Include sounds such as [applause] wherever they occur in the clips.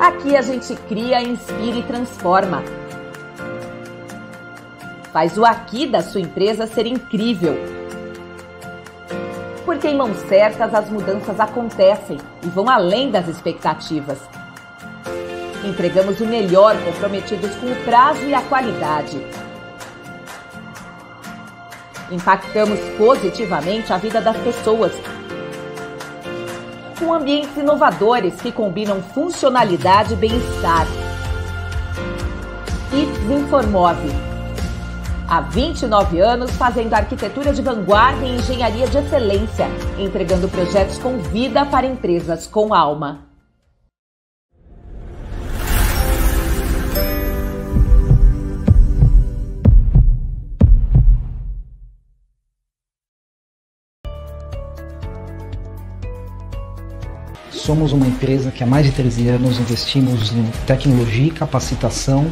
Aqui a gente cria, inspira e transforma. Faz o aqui da sua empresa ser incrível. Porque em mãos certas as mudanças acontecem e vão além das expectativas. Entregamos o melhor comprometidos com o prazo e a qualidade. Impactamos positivamente a vida das pessoas. Com ambientes inovadores que combinam funcionalidade e bem-estar. Ips Informove. Há 29 anos fazendo arquitetura de vanguarda e engenharia de excelência, entregando projetos com vida para empresas com alma. somos uma empresa que há mais de 13 anos investimos em tecnologia e capacitação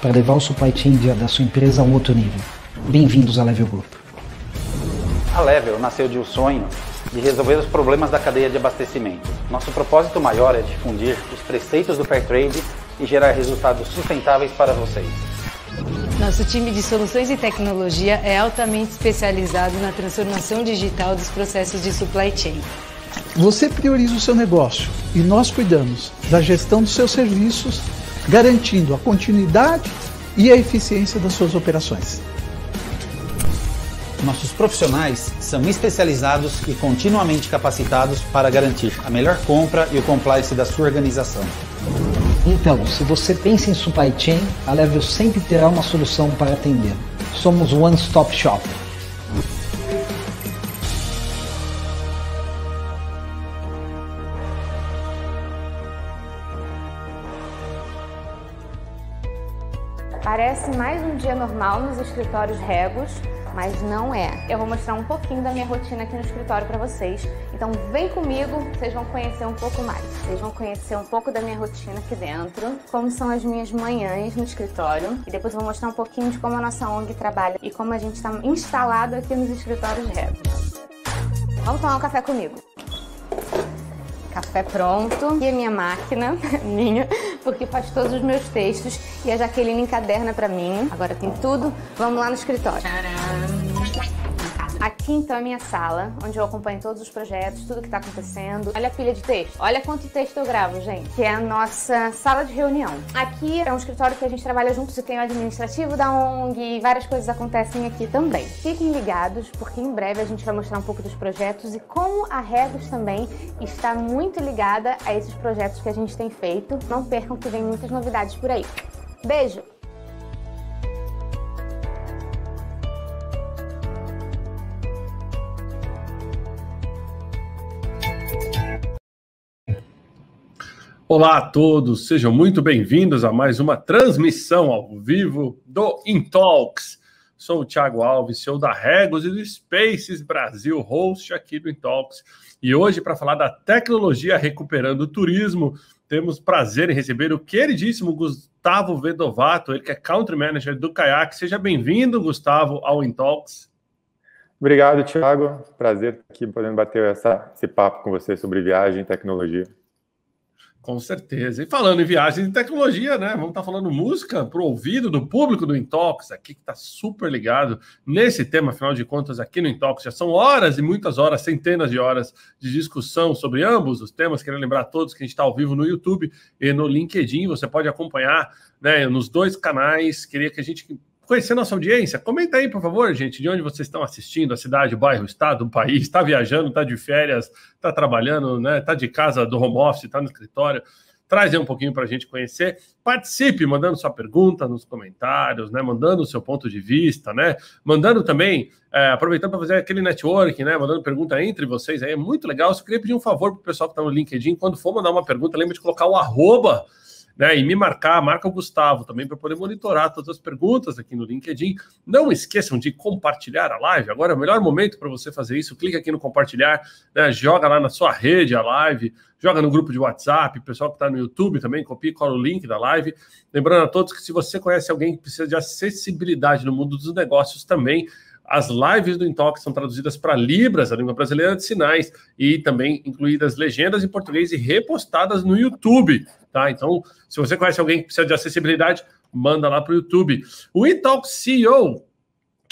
para levar o supply chain da sua empresa a um outro nível. Bem-vindos à Level Group. A Level nasceu de um sonho de resolver os problemas da cadeia de abastecimento. Nosso propósito maior é difundir os preceitos do Fair Trade e gerar resultados sustentáveis para vocês. Nosso time de soluções e tecnologia é altamente especializado na transformação digital dos processos de supply chain. Você prioriza o seu negócio e nós cuidamos da gestão dos seus serviços, garantindo a continuidade e a eficiência das suas operações. Nossos profissionais são especializados e continuamente capacitados para garantir a melhor compra e o compliance da sua organização. Então, se você pensa em supply chain, a Level sempre terá uma solução para atender. Somos One Stop Shop Parece mais um dia normal nos escritórios Regos, mas não é. Eu vou mostrar um pouquinho da minha rotina aqui no escritório para vocês. Então vem comigo, vocês vão conhecer um pouco mais. Vocês vão conhecer um pouco da minha rotina aqui dentro, como são as minhas manhãs no escritório e depois eu vou mostrar um pouquinho de como a nossa ONG trabalha e como a gente está instalado aqui nos escritórios Regos. Vamos tomar um café comigo café pronto. E a minha máquina, [laughs] minha, porque faz todos os meus textos. E a Jaqueline encaderna para mim. Agora tem tudo. Vamos lá no escritório. Tcharam. Aqui então é minha sala, onde eu acompanho todos os projetos, tudo que está acontecendo. Olha a pilha de texto. Olha quanto texto eu gravo, gente. Que é a nossa sala de reunião. Aqui é um escritório que a gente trabalha juntos e tem o administrativo da ONG e várias coisas acontecem aqui também. Fiquem ligados, porque em breve a gente vai mostrar um pouco dos projetos e como a Regos também está muito ligada a esses projetos que a gente tem feito. Não percam que vem muitas novidades por aí. Beijo! Olá a todos, sejam muito bem-vindos a mais uma transmissão ao vivo do Intalks. Sou o Thiago Alves, sou da Regos e do Spaces Brasil, host aqui do Intalks. E hoje, para falar da tecnologia recuperando o turismo, temos prazer em receber o queridíssimo Gustavo Vedovato, ele que é Country Manager do Kayak. Seja bem-vindo, Gustavo, ao Intalks. Obrigado, Thiago. Prazer aqui podendo bater essa, esse papo com você sobre viagem e tecnologia. Com certeza. E falando em viagens e tecnologia, né? Vamos estar tá falando música para o ouvido do público do Intox, aqui que está super ligado nesse tema, afinal de contas, aqui no Intox já são horas e muitas horas, centenas de horas de discussão sobre ambos os temas. Quero lembrar a todos que a gente está ao vivo no YouTube e no LinkedIn. Você pode acompanhar né, nos dois canais. Queria que a gente conhecer nossa audiência. Comenta aí, por favor, gente, de onde vocês estão assistindo, a cidade, o bairro, o estado, o país, está viajando, está de férias, está trabalhando, né? Está de casa do home office, está no escritório. Traz aí um pouquinho para a gente conhecer. Participe, mandando sua pergunta nos comentários, né? Mandando o seu ponto de vista, né? Mandando também, é, aproveitando para fazer aquele network, né? Mandando pergunta entre vocês aí. É muito legal. Eu só queria pedir um favor para o pessoal que está no LinkedIn. Quando for mandar uma pergunta, lembre de colocar o arroba né? E me marcar, marca o Gustavo também para poder monitorar todas as perguntas aqui no LinkedIn. Não esqueçam de compartilhar a live. Agora é o melhor momento para você fazer isso. Clica aqui no compartilhar, né? joga lá na sua rede a live, joga no grupo de WhatsApp, pessoal que está no YouTube também, copia e cola o link da live. Lembrando a todos que se você conhece alguém que precisa de acessibilidade no mundo dos negócios também, as lives do Intox são traduzidas para Libras, a língua brasileira de sinais, e também incluídas legendas em português e repostadas no YouTube, tá? Então, se você conhece alguém que precisa de acessibilidade, manda lá para o YouTube. O Intox CEO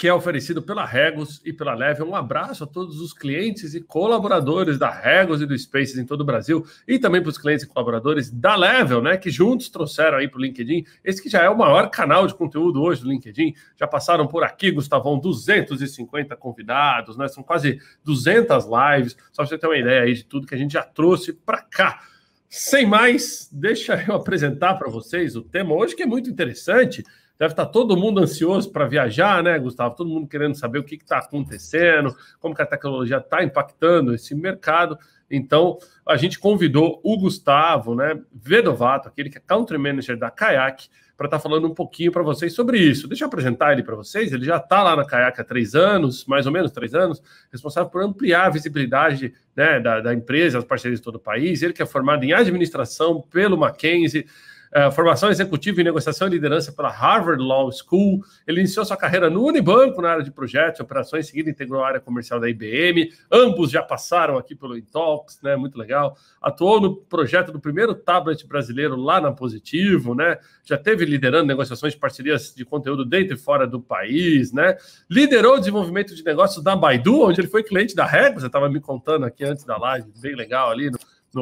que é oferecido pela Regos e pela Leve. Um abraço a todos os clientes e colaboradores da Regos e do Spaces em todo o Brasil e também para os clientes e colaboradores da Level, né, que juntos trouxeram aí para o LinkedIn. Esse que já é o maior canal de conteúdo hoje do LinkedIn. Já passaram por aqui, Gustavão, 250 convidados, né? São quase 200 lives, só para você ter uma ideia aí de tudo que a gente já trouxe para cá. Sem mais, deixa eu apresentar para vocês o tema hoje que é muito interessante. Deve estar tá todo mundo ansioso para viajar, né, Gustavo? Todo mundo querendo saber o que está acontecendo, como que a tecnologia está impactando esse mercado. Então, a gente convidou o Gustavo, né, Vedovato, aquele que é country manager da Kayak, para estar tá falando um pouquinho para vocês sobre isso. Deixa eu apresentar ele para vocês. Ele já está lá na Kayak há três anos, mais ou menos três anos, responsável por ampliar a visibilidade né, da, da empresa, as parcerias de todo o país. Ele que é formado em administração pelo Mackenzie é, formação executiva em negociação e liderança pela Harvard Law School. Ele iniciou sua carreira no Unibanco na área de projetos e operações, seguida integrou a área comercial da IBM. Ambos já passaram aqui pelo Intox, né? Muito legal. Atuou no projeto do primeiro tablet brasileiro lá na Positivo, né? Já teve liderando negociações de parcerias de conteúdo dentro e fora do país, né? Liderou o desenvolvimento de negócios da Baidu, onde ele foi cliente da Rego, você estava me contando aqui antes da live, bem legal ali no,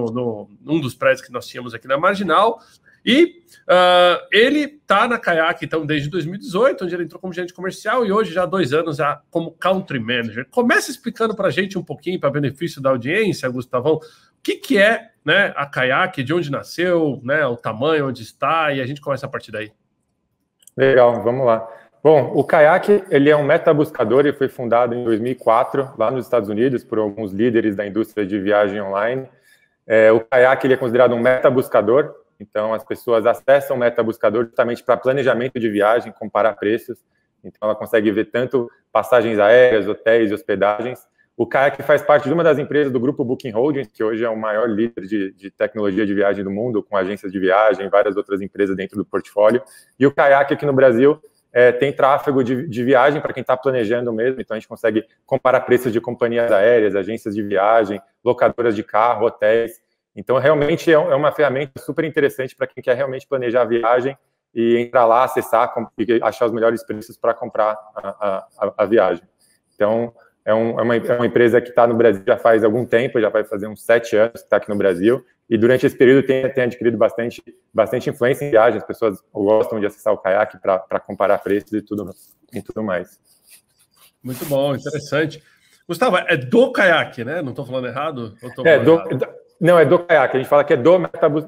no, no, um dos prédios que nós tínhamos aqui na Marginal, e uh, ele está na Kayak, então, desde 2018, onde ele entrou como gerente comercial e hoje já há dois anos já como country manager. Começa explicando para a gente um pouquinho, para benefício da audiência, Gustavão, o que, que é né, a Kayak, de onde nasceu, né, o tamanho, onde está, e a gente começa a partir daí. Legal, vamos lá. Bom, o Kayak ele é um metabuscador e foi fundado em 2004 lá nos Estados Unidos por alguns líderes da indústria de viagem online. É, o Kayak ele é considerado um metabuscador então, as pessoas acessam o MetaBuscador justamente para planejamento de viagem, comparar preços. Então, ela consegue ver tanto passagens aéreas, hotéis e hospedagens. O Kayak faz parte de uma das empresas do grupo Booking Holdings, que hoje é o maior líder de, de tecnologia de viagem do mundo, com agências de viagem, várias outras empresas dentro do portfólio. E o Kayak aqui no Brasil é, tem tráfego de, de viagem para quem está planejando mesmo, então a gente consegue comparar preços de companhias aéreas, agências de viagem, locadoras de carro, hotéis. Então, realmente é, é uma ferramenta super interessante para quem quer realmente planejar a viagem e entrar lá, acessar e achar os melhores preços para comprar a, a, a, viagem. Então, é, um, é, uma, é uma, empresa que está no Brasil já faz algum tempo, já vai fazer uns sete anos que está aqui no Brasil, e durante esse período tem, tem adquirido bastante, bastante influência em viagem, as pessoas gostam de acessar o caiaque para comparar preços e tudo, e tudo mais. Muito bom, interessante. Gustavo, é do caiaque, né? Não estou falando errado? é, do, errado? Não, é do caiaque. A gente fala que é do,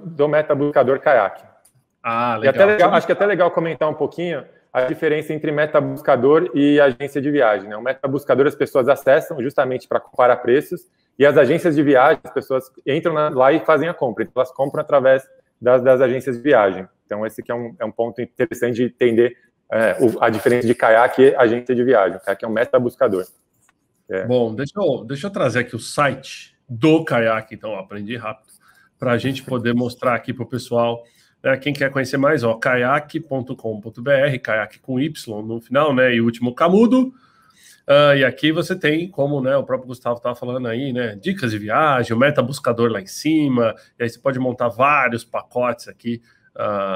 do metabuscador caiaque. Ah, é legal. legal. Acho que é até legal comentar um pouquinho a diferença entre metabuscador e agência de viagem. Né? O metabuscador as pessoas acessam justamente para comparar preços e as agências de viagem, as pessoas entram lá e fazem a compra. Então, elas compram através das, das agências de viagem. Então, esse que é um, é um ponto interessante de entender é, o, a diferença de caiaque e agência de viagem. O caiaque é um metabuscador. É. Bom, deixa eu, deixa eu trazer aqui o site do caiaque. Então, ó, aprendi rápido para a gente poder mostrar aqui para o pessoal. Né? Quem quer conhecer mais, ó, caiaque.com.br, caiaque com Y no final, né? E o último camudo. Uh, e aqui você tem, como né, o próprio Gustavo estava falando aí, né? Dicas de viagem, o meta buscador lá em cima, e aí você pode montar vários pacotes aqui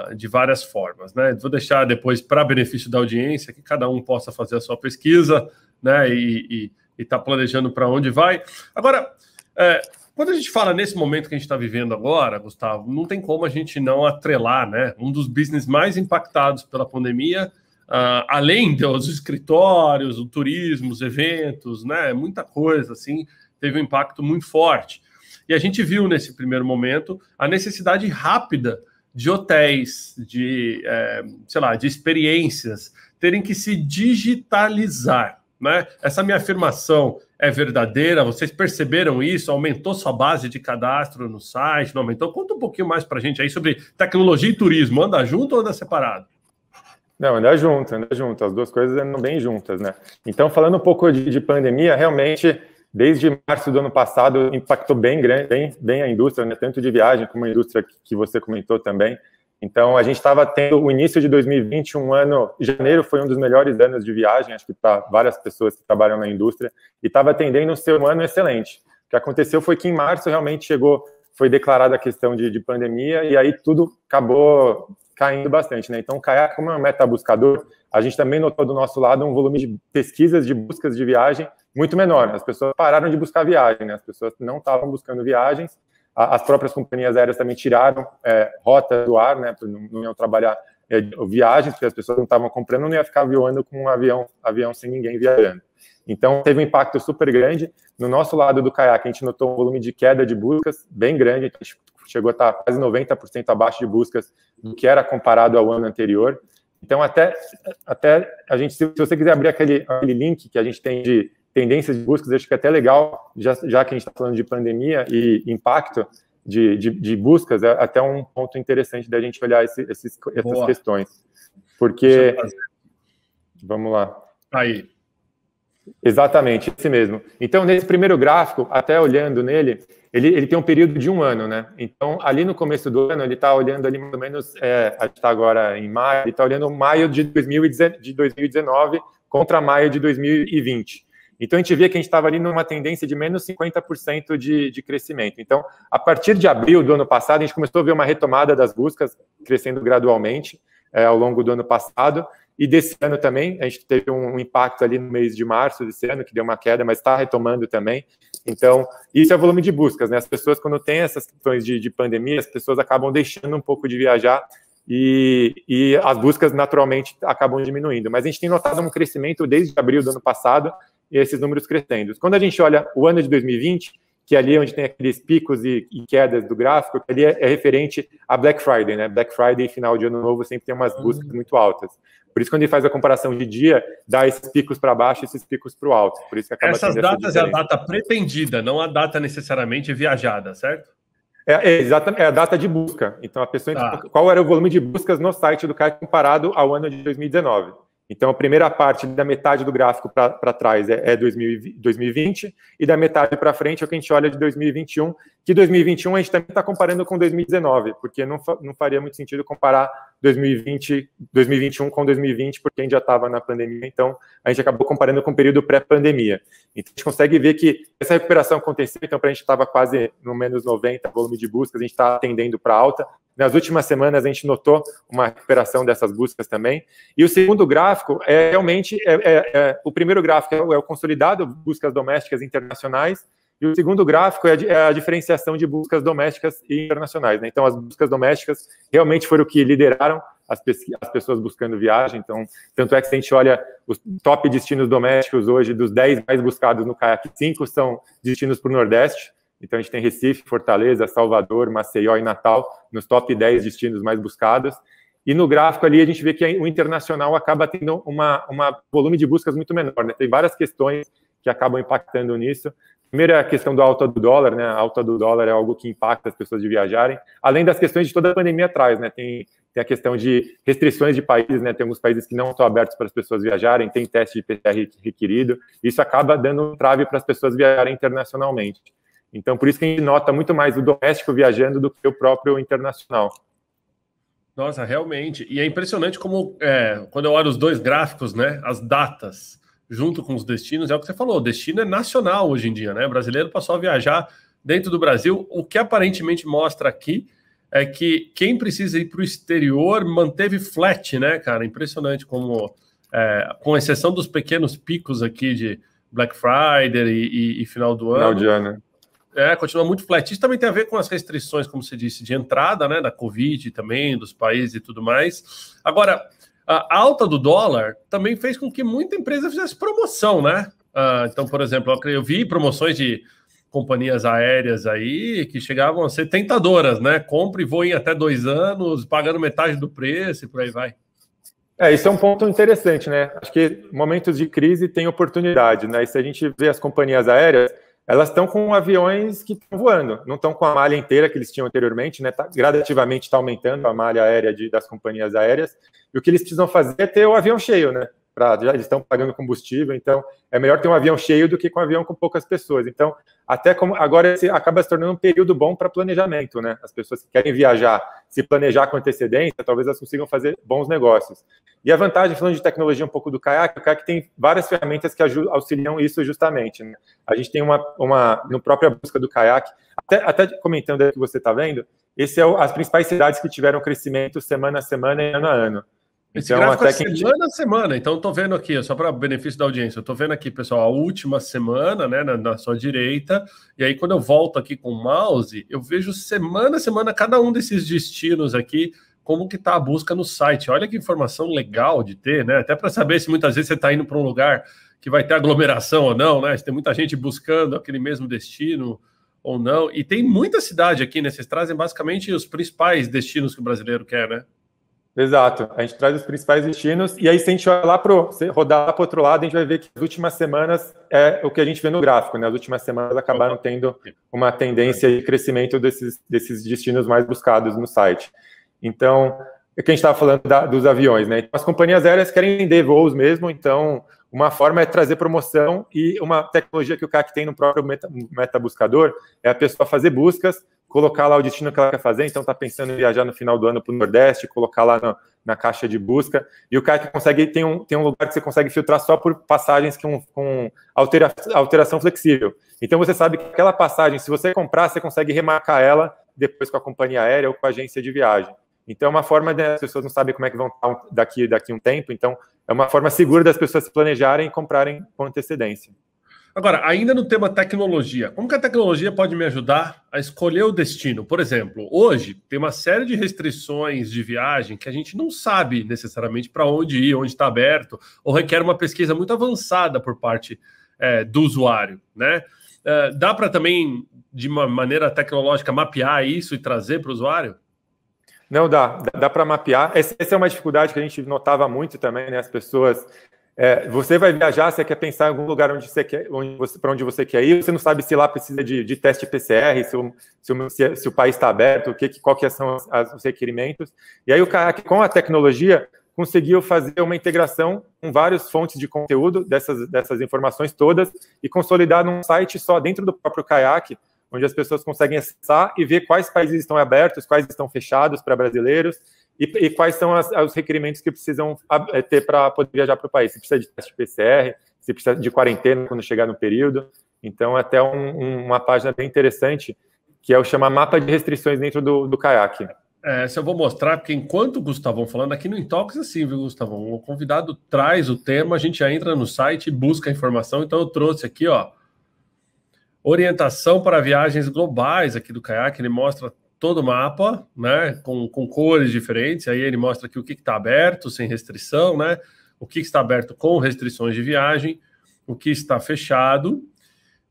uh, de várias formas, né? Vou deixar depois para benefício da audiência que cada um possa fazer a sua pesquisa, né? E está planejando para onde vai. Agora, é, quando a gente fala nesse momento que a gente está vivendo agora, Gustavo, não tem como a gente não atrelar, né? Um dos business mais impactados pela pandemia, uh, além dos escritórios, o turismo, os eventos, né? Muita coisa assim teve um impacto muito forte. E a gente viu nesse primeiro momento a necessidade rápida de hotéis, de é, sei lá, de experiências terem que se digitalizar, né? Essa minha afirmação é verdadeira? Vocês perceberam isso? Aumentou sua base de cadastro no site? Não aumentou? Conta um pouquinho mais para a gente aí sobre tecnologia e turismo. Anda junto ou anda separado? Não, anda junto, anda junto. As duas coisas andam bem juntas, né? Então, falando um pouco de, de pandemia, realmente, desde março do ano passado, impactou bem, grande, bem, bem a indústria, né? tanto de viagem como a indústria que você comentou também. Então, a gente estava tendo o início de 2020, um ano. Janeiro foi um dos melhores anos de viagem, acho que para várias pessoas que trabalham na indústria, e estava tendendo a ser um ano excelente. O que aconteceu foi que em março realmente chegou, foi declarada a questão de, de pandemia, e aí tudo acabou caindo bastante, né? Então, o Kayak, como é um metabuscador, a gente também notou do nosso lado um volume de pesquisas de buscas de viagem muito menor. As pessoas pararam de buscar viagem, né? As pessoas não estavam buscando viagens as próprias companhias aéreas também tiraram é, rotas do ar, né? Não iam trabalhar é, viagens, porque as pessoas não estavam comprando, não ia ficar voando com um avião, avião sem ninguém viajando. Então, teve um impacto super grande. No nosso lado do caiaque, a gente notou um volume de queda de buscas bem grande, então a gente chegou a estar quase 90% abaixo de buscas do que era comparado ao ano anterior. Então, até, até a gente, se, você quiser abrir aquele, aquele link que a gente tem de tendências de buscas, acho que é até legal, já, já que a gente está falando de pandemia e impacto de, de, de, buscas, é até um ponto interessante da gente olhar esse, esses, essas Boa. questões. Porque. Vamos lá. Aí. Exatamente, esse mesmo. Então, nesse primeiro gráfico, até olhando nele, ele, ele tem um período de um ano, né? Então, ali no começo do ano, ele está olhando ali mais ou menos, é, a gente está agora em maio, ele está olhando maio de 2019 contra maio de 2020. Então, a gente via que a gente estava ali numa tendência de menos 50% de, de crescimento. Então, a partir de abril do ano passado, a gente começou a ver uma retomada das buscas crescendo gradualmente é, ao longo do ano passado. E desse ano também, a gente teve um impacto ali no mês de março desse ano, que deu uma queda, mas está retomando também. Então, isso é o volume de buscas, né? As pessoas, quando tem essas questões de, de pandemia, as pessoas acabam deixando um pouco de viajar e, e, as buscas naturalmente acabam diminuindo. Mas a gente tem notado um crescimento desde abril do ano passado esses números crescendo. Quando a gente olha o ano de 2020, que é ali é onde tem aqueles picos e, e quedas do gráfico, ali é, é, referente a Black Friday, né? Black Friday final de ano novo sempre tem umas buscas muito altas. Por isso, quando ele faz a comparação de dia, dá esses picos para baixo e esses picos para o alto. Por isso que acaba Essas datas essa é a data pretendida, não a data necessariamente viajada, certo? É, é exatamente, é a data de busca. Então, a pessoa. Tá. Qual era o volume de buscas no site do CAI comparado ao ano de 2019? Então, a primeira parte da metade do gráfico para trás é, é 2020, e da metade para frente é o que a gente olha de 2021, que 2021 a gente também está comparando com 2019, porque não, fa não faria muito sentido comparar 2020, 2021 com 2020, porque a gente já estava na pandemia, então a gente acabou comparando com o período pré-pandemia. Então, a gente consegue ver que essa recuperação aconteceu, então, para a gente estava quase no menos 90 volume de buscas, a gente está atendendo para alta, nas últimas semanas, a gente notou uma recuperação dessas buscas também. E o segundo gráfico é realmente é, é, é o primeiro gráfico é o é consolidado buscas domésticas internacionais. E o segundo gráfico é, é a diferenciação de buscas domésticas e internacionais. Né? Então, as buscas domésticas realmente foram o que lideraram as, as, pessoas buscando viagem. Então, tanto é que se a gente olha os top destinos domésticos hoje, dos 10 mais buscados no Kayak, 5 são destinos para o Nordeste. Então a gente tem Recife, Fortaleza, Salvador, Maceió e Natal nos top 10 destinos mais buscados. E no gráfico ali a gente vê que o internacional acaba tendo uma, uma volume de buscas muito menor. Né? Tem várias questões que acabam impactando nisso. Primeiro é a questão do alta do dólar, né? A alta do dólar é algo que impacta as pessoas de viajarem, além das questões de toda a pandemia atrás, né? Tem, tem a questão de restrições de países, né? Tem alguns países que não estão abertos para as pessoas viajarem, tem teste de PCR requerido, isso acaba dando um trave para as pessoas viajarem internacionalmente. Então, por isso que a gente nota muito mais o doméstico viajando do que o próprio internacional. Nossa, realmente. E é impressionante como, é, quando eu olho os dois gráficos, né, as datas junto com os destinos, é o que você falou, o destino é nacional hoje em dia, né? O brasileiro passou a viajar dentro do Brasil. O que aparentemente mostra aqui é que quem precisa ir para o exterior manteve flat, né, cara? Impressionante como, é, com exceção dos pequenos picos aqui de Black Friday e, e, e final do ano. Final de ano. Né? É, continua muito flat. Isso também tem a ver com as restrições, como você disse, de entrada, né, da Covid também, dos países e tudo mais. Agora, a alta do dólar também fez com que muita empresa fizesse promoção, né? Ah, então, por exemplo, eu vi promoções de companhias aéreas aí que chegavam a ser tentadoras, né? Compre e voe até dois anos, pagando metade do preço e por aí vai. É, isso é um ponto interessante, né? Acho que momentos de crise tem oportunidade, né? E se a gente vê as companhias aéreas, elas estão com aviões que estão voando, não estão com a malha inteira que eles tinham anteriormente, né? Tá, gradativamente está aumentando a malha aérea de, das companhias aéreas, e o que eles precisam fazer é ter o avião cheio, né? Pra, já estão pagando combustível, então é melhor ter um avião cheio do que com um avião com poucas pessoas. Então, até como agora acaba se tornando um período bom para planejamento, né? As pessoas que querem viajar, se planejar com antecedência, talvez elas consigam fazer bons negócios. E a vantagem, falando de tecnologia um pouco do caiaque, o caiaque tem várias ferramentas que auxiliam isso justamente. Né? A gente tem uma, uma no própria busca do caiaque até, até comentando aí que você está vendo, esse é o, as principais cidades que tiveram crescimento semana a semana e ano a ano. Esse então, gráfico é até é que... semana a semana. Então, estou vendo aqui, só para benefício da audiência, eu estou vendo aqui, pessoal, a última semana, né, na, na, sua direita. E aí, quando eu volto aqui com o mouse, eu vejo semana a semana cada um desses destinos aqui, como que está a busca no site. Olha que informação legal de ter, né? Até para saber se muitas vezes você está indo para um lugar que vai ter aglomeração ou não, né? Se tem muita gente buscando aquele mesmo destino ou não. E tem muita cidade aqui, né? Vocês trazem basicamente os principais destinos que o brasileiro quer, né? Exato. A gente traz os principais destinos e aí se a gente olhar pro, rodar para o outro lado, a gente vai ver que as últimas semanas é o que a gente vê no gráfico, né? As últimas semanas acabaram tendo uma tendência de crescimento desses, desses destinos mais buscados no site. Então, é que a gente estava falando da, dos aviões, né? Então, as companhias aéreas querem vender voos mesmo, então uma forma é trazer promoção e uma tecnologia que o CAC tem no próprio meta, metabuscador é a pessoa fazer buscas colocar lá o destino que ela quer fazer, então está pensando em viajar no final do ano para o Nordeste, colocar lá na, na, caixa de busca, e o cara que consegue, tem um, tem um lugar que você consegue filtrar só por passagens com, com altera, alteração flexível. Então você sabe que aquela passagem, se você comprar, você consegue remarcar ela depois com a companhia aérea ou com a agência de viagem. Então é uma forma, das as pessoas não sabem como é que vão estar daqui, daqui um tempo, então é uma forma segura das pessoas se planejarem e comprarem com antecedência. Agora, ainda no tema tecnologia, como que a tecnologia pode me ajudar a escolher o destino? Por exemplo, hoje tem uma série de restrições de viagem que a gente não sabe necessariamente para onde ir, onde está aberto, ou requer uma pesquisa muito avançada por parte é, do usuário, né? É, dá para também, de uma maneira tecnológica, mapear isso e trazer para o usuário? Não dá, dá, para mapear. Essa, essa é uma dificuldade que a gente notava muito também, né? As pessoas é, você vai viajar, você quer pensar em algum lugar onde você quer, para onde você quer ir, você não sabe se lá precisa de, de teste PCR, se o, se o, se, se o país está aberto, o que, qual são as, as, os requerimentos. E aí o CAAC, com a tecnologia, conseguiu fazer uma integração com várias fontes de conteúdo dessas, dessas informações todas e consolidar num site só dentro do próprio kayak, onde as pessoas conseguem acessar e ver quais países estão abertos, quais estão fechados para brasileiros, e, e quais são as, os requerimentos que precisam é, ter para poder viajar para o país? Se precisa de teste PCR, se precisa de quarentena quando chegar no período. Então, é até um, um, uma página bem interessante, que é o chamar mapa de restrições dentro do, do caiaque. É, essa eu vou mostrar, porque enquanto o Gustavão falando, aqui no Intox é assim, viu, Gustavão? O convidado traz o tema, a gente já entra no site, e busca a informação. Então, eu trouxe aqui, ó, orientação para viagens globais aqui do caiaque. Ele mostra todo o mapa, né, com, com cores diferentes, aí ele mostra aqui o que está aberto, sem restrição, né, o que está aberto com restrições de viagem, o que está fechado,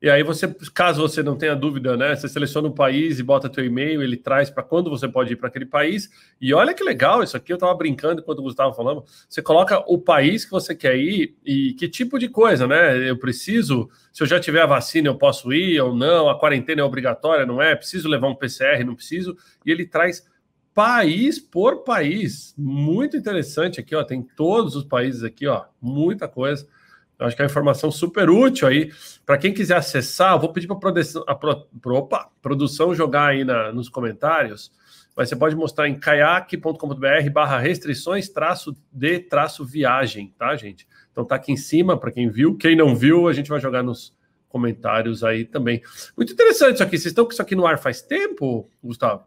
e aí você, caso você não tenha dúvida, né? Você seleciona um país e bota teu e-mail, ele traz para quando você pode ir para aquele país. E olha que legal isso aqui, eu estava brincando enquanto o Gustavo falando. Você coloca o país que você quer ir e que tipo de coisa, né? Eu preciso, se eu já tiver a vacina, eu posso ir ou não, a quarentena é obrigatória, não é? Preciso levar um PCR, não preciso. E ele traz país por país. Muito interessante aqui, ó. Tem todos os países aqui, ó. Muita coisa. Eu acho que é uma informação super útil aí. Para quem quiser acessar, eu vou pedir para a pro, pro, opa, produção jogar aí na, nos comentários. Mas você pode mostrar em caiaque.com.br barra restrições traço de traço viagem, tá, gente? Então tá aqui em cima para quem viu. Quem não viu, a gente vai jogar nos comentários aí também. Muito interessante isso aqui. Vocês estão com isso aqui no ar faz tempo, Gustavo?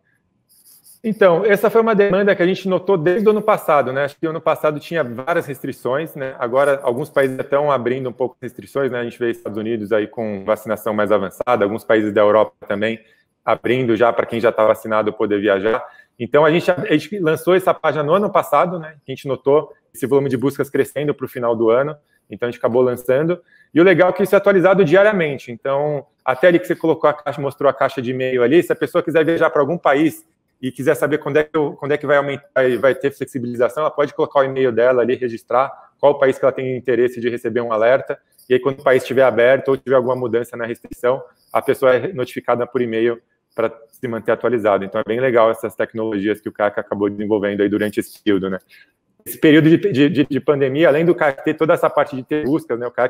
Então, essa foi uma demanda que a gente notou desde o ano passado, né? Acho que o ano passado tinha várias restrições, né? Agora, alguns países estão abrindo um pouco restrições, né? A gente vê Estados Unidos aí com vacinação mais avançada, alguns países da Europa também abrindo já para quem já está vacinado poder viajar. Então, a gente, a gente lançou essa página no ano passado, né? A gente notou esse volume de buscas crescendo para o final do ano, então a gente acabou lançando. E o legal é que isso é atualizado diariamente. Então, até ali que você colocou a caixa, mostrou a caixa de e-mail ali, se a pessoa quiser viajar para algum país e quiser saber quando é que, eu, quando é que vai aumentar vai ter flexibilização, ela pode colocar o e-mail dela ali, registrar qual país que ela tem interesse de receber um alerta, e aí quando o país estiver aberto ou tiver alguma mudança na restrição, a pessoa é notificada por e-mail para se manter atualizado. Então é bem legal essas tecnologias que o CACA acabou desenvolvendo aí durante esse período, né? esse período de, de, de, pandemia, além do cara ter toda essa parte de ter buscas, né? O cara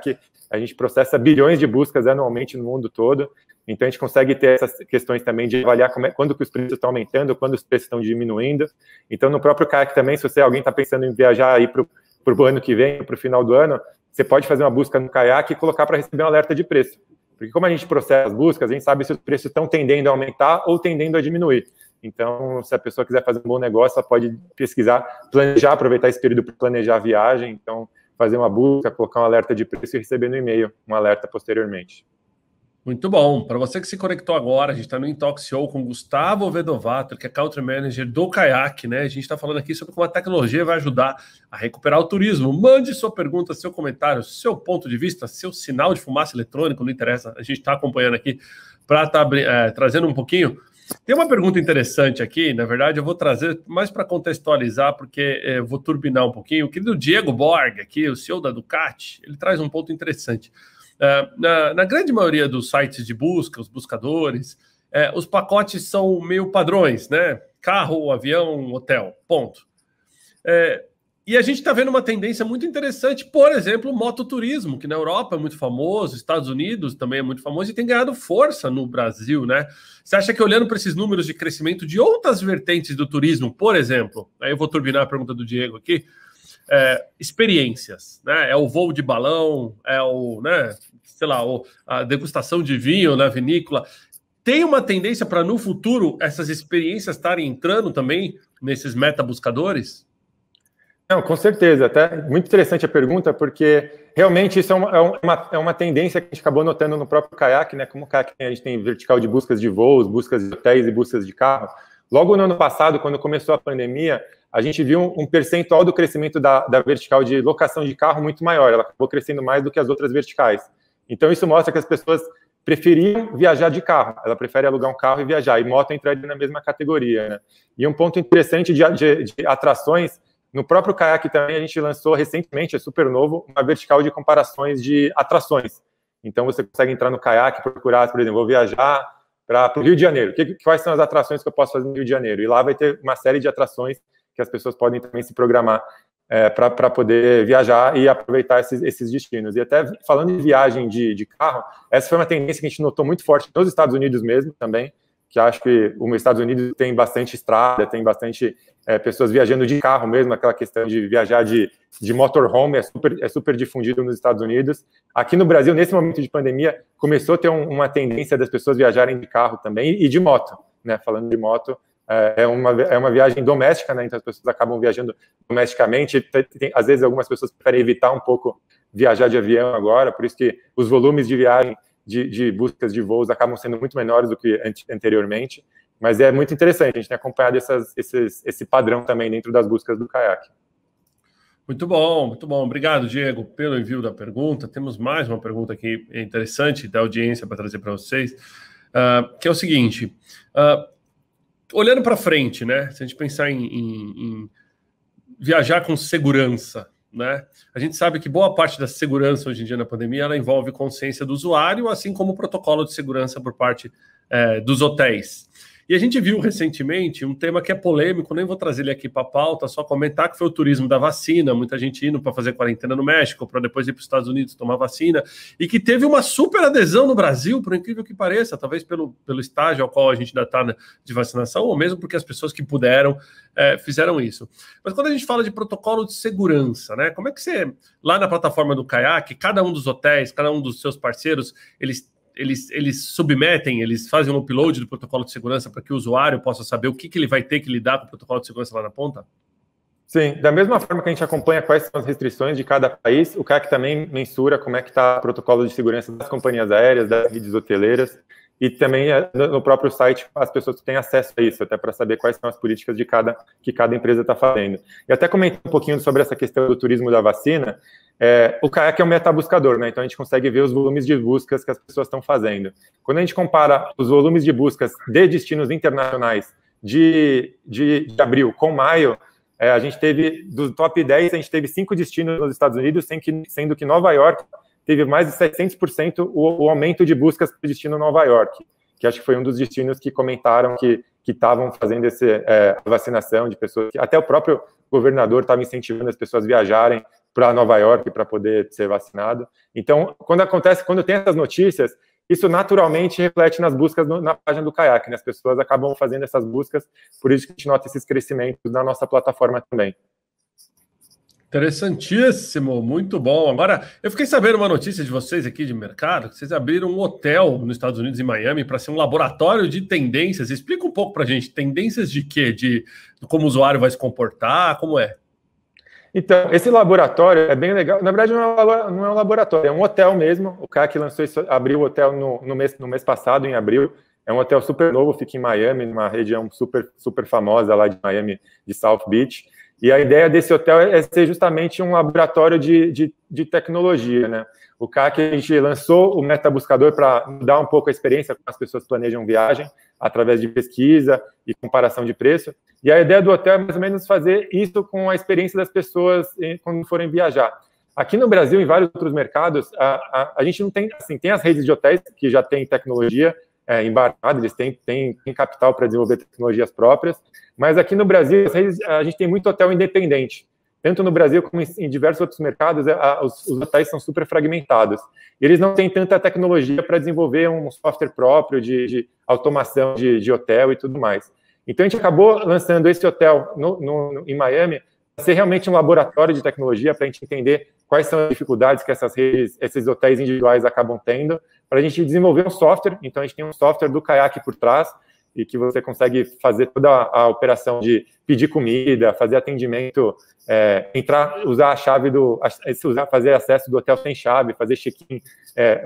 a gente processa bilhões de buscas anualmente no mundo todo, então a gente consegue ter essas questões também de avaliar é, quando que os preços estão aumentando, quando os preços estão diminuindo. Então no próprio CAC também, se você alguém está pensando em viajar aí para o ano que vem, para o final do ano, você pode fazer uma busca no caiaque e colocar para receber um alerta de preço. Porque como a gente processa as buscas, a gente sabe se os preços estão tendendo a aumentar ou tendendo a diminuir. Então, se a pessoa quiser fazer um bom negócio, ela pode pesquisar, planejar, aproveitar esse período para planejar a viagem. Então, fazer uma busca, colocar um alerta de preço e receber no e-mail um alerta posteriormente. Muito bom. Para você que se conectou agora, a gente está tá talkshou com Gustavo Vedovato, que é Country Manager do Kayak, né? A gente está falando aqui sobre como a tecnologia vai ajudar a recuperar o turismo. Mande sua pergunta, seu comentário, seu ponto de vista, seu sinal de fumaça eletrônico, não interessa. A gente está acompanhando aqui para estar tá, é, trazendo um pouquinho tem uma pergunta interessante aqui, na verdade, eu vou trazer mais para contextualizar, porque é, vou turbinar um pouquinho. O querido Diego Borg, aqui, o CEO da Ducati, ele traz um ponto interessante. É, na, na, grande maioria dos sites de busca, os buscadores, é, os pacotes são meio padrões, né? Carro, avião, hotel, ponto. É, e a gente está vendo uma tendência muito interessante, por exemplo, o mototurismo, que na Europa é muito famoso, Estados Unidos também é muito famoso e tem ganhado força no Brasil, né? Você acha que olhando para esses números de crescimento de outras vertentes do turismo, por exemplo, aí eu vou turbinar a pergunta do Diego aqui, é, experiências, né? É o voo de balão, é o, né? Sei lá, a degustação de vinho na vinícola. Tem uma tendência para no futuro essas experiências estarem entrando também nesses meta buscadores? Não, com certeza. Até muito interessante a pergunta, porque realmente isso é uma, é, é uma, é uma tendência que a gente acabou notando no próprio caiaque, né? Como o caiaque a gente tem vertical de buscas de voos, buscas de hotéis e buscas de carros. Logo no ano passado, quando começou a pandemia, a gente viu um percentual do crescimento da, da vertical de locação de carro muito maior. Ela acabou crescendo mais do que as outras verticais. Então, isso mostra que as pessoas preferiam viajar de carro. Ela prefere alugar um carro e viajar. E moto entra na mesma categoria, né? E um ponto interessante de, de, de atrações no próprio Kayak também a gente lançou recentemente, é super novo, uma vertical de comparações de atrações. Então você consegue entrar no Kayak, procurar, por exemplo, vou viajar para o Rio de Janeiro. Que, quais são as atrações que eu posso fazer no Rio de Janeiro? E lá vai ter uma série de atrações que as pessoas podem também se programar é, para poder viajar e aproveitar esses, esses, destinos. E até falando de viagem de, de, carro, essa foi uma tendência que a gente notou muito forte nos Estados Unidos mesmo também, que acho que os Estados Unidos tem bastante estrada, tem bastante é, pessoas viajando de carro mesmo, aquela questão de viajar de, de motorhome é super, é super difundido nos Estados Unidos. Aqui no Brasil, nesse momento de pandemia, começou a ter um, uma tendência das pessoas viajarem de carro também e de moto, né? Falando de moto, é, é uma, é uma viagem doméstica, né? Então as pessoas acabam viajando domesticamente. Tem, tem, às vezes algumas pessoas preferem evitar um pouco viajar de avião agora, por isso que os volumes de viagem de, de buscas de voos acabam sendo muito menores do que anteriormente. Mas é muito interessante, a gente tem acompanhado essas, esses, esse padrão também dentro das buscas do caiaque. Muito bom, muito bom. Obrigado, Diego, pelo envio da pergunta. Temos mais uma pergunta aqui é interessante da audiência para trazer para vocês, uh, que é o seguinte: uh, olhando para frente, né? Se a gente pensar em, em, em viajar com segurança, né? A gente sabe que boa parte da segurança hoje em dia na pandemia ela envolve consciência do usuário, assim como o protocolo de segurança por parte é, dos hotéis. E a gente viu recentemente um tema que é polêmico, nem vou trazer ele aqui para a pauta, só comentar que foi o turismo da vacina, muita gente indo para fazer quarentena no México, para depois ir para os Estados Unidos tomar vacina, e que teve uma super adesão no Brasil, por incrível que pareça, talvez pelo, pelo estágio ao qual a gente ainda está né, de vacinação, ou mesmo porque as pessoas que puderam é, fizeram isso. Mas quando a gente fala de protocolo de segurança, né? Como é que você, lá na plataforma do caiaque cada um dos hotéis, cada um dos seus parceiros, eles eles, eles submetem, eles fazem um upload do protocolo de segurança para que o usuário possa saber o que, que ele vai ter que lidar com o protocolo de segurança lá na ponta? Sim, da mesma forma que a gente acompanha quais são as restrições de cada país, o CAC também mensura como é que está o protocolo de segurança das companhias aéreas, das redes hoteleiras. E também é, no próprio site as pessoas têm acesso a isso, até para saber quais são as políticas de cada, que cada empresa está fazendo. E até comentei um pouquinho sobre essa questão do turismo da vacina. É, o Kayak é um metabuscador, né? Então a gente consegue ver os volumes de buscas que as pessoas estão fazendo. Quando a gente compara os volumes de buscas de destinos internacionais de, de, de abril com maio, é, a gente teve, do top 10, a gente teve cinco destinos nos Estados Unidos, sendo que Nova York teve mais de 700% o, o, aumento de buscas para destino Nova York, que acho que foi um dos destinos que comentaram que estavam fazendo essa é, vacinação de pessoas. Até o próprio governador estava incentivando as pessoas a viajarem para Nova York para poder ser vacinado. Então, quando acontece, quando tem essas notícias, isso naturalmente reflete nas buscas no, na página do Kayak, né? as pessoas acabam fazendo essas buscas, por isso que a gente nota esses crescimentos na nossa plataforma também. Interessantíssimo, muito bom. Agora, eu fiquei sabendo uma notícia de vocês aqui de mercado, que vocês abriram um hotel nos Estados Unidos, em Miami, para ser um laboratório de tendências. Explica um pouco para a gente, tendências de quê? De, como o usuário vai se comportar, como é? Então, esse laboratório é bem legal. Na verdade, é não é um laboratório, é um hotel mesmo. O cara que lançou isso, abriu o hotel no, no, mês, no mês passado, em abril. É um hotel super novo, fica em Miami, numa região super, super famosa lá de Miami, de South Beach. E a ideia desse hotel é, é ser justamente um laboratório de, de, de tecnologia, né? O CAC, a gente lançou o Meta Buscador para mudar um pouco a experiência com as pessoas planejam viagem, através de pesquisa e comparação de preço. E a ideia do hotel é mais ou menos fazer isso com a experiência das pessoas eh, quando forem viajar. Aqui no Brasil, em vários outros mercados, a, a, a gente não tem, assim, tem as redes de hotéis que já têm tecnologia é, embarcada, eles têm, têm, têm capital para desenvolver tecnologias próprias, mas aqui no Brasil, a gente tem muito hotel independente. Tanto no Brasil como em diversos outros mercados, é, os, hotéis são super fragmentados. Eles não têm tanta tecnologia para desenvolver um software próprio de, de automação de, de, hotel e tudo mais. Então, a gente acabou lançando esse hotel no, no, em Miami para ser realmente um laboratório de tecnologia, para a gente entender quais são as dificuldades que essas redes, esses hotéis individuais acabam tendo, para a gente desenvolver um software. Então, a gente tem um software do Kayak por trás, e que você consegue fazer toda a operação de pedir comida, fazer atendimento, é, entrar, usar a chave do, usar, fazer acesso do hotel sem chave, fazer check-in é,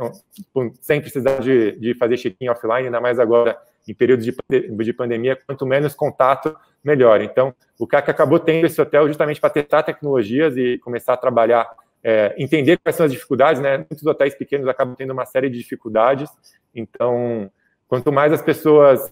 sem precisar de, de fazer check-in offline, ainda mais agora em períodos de, de pandemia, quanto menos contato, melhor. Então, o CAC acabou tendo esse hotel justamente para testar tecnologias e começar a trabalhar é, entender quais são as dificuldades, né? Muitos hotéis pequenos acabam tendo uma série de dificuldades, então Quanto mais as pessoas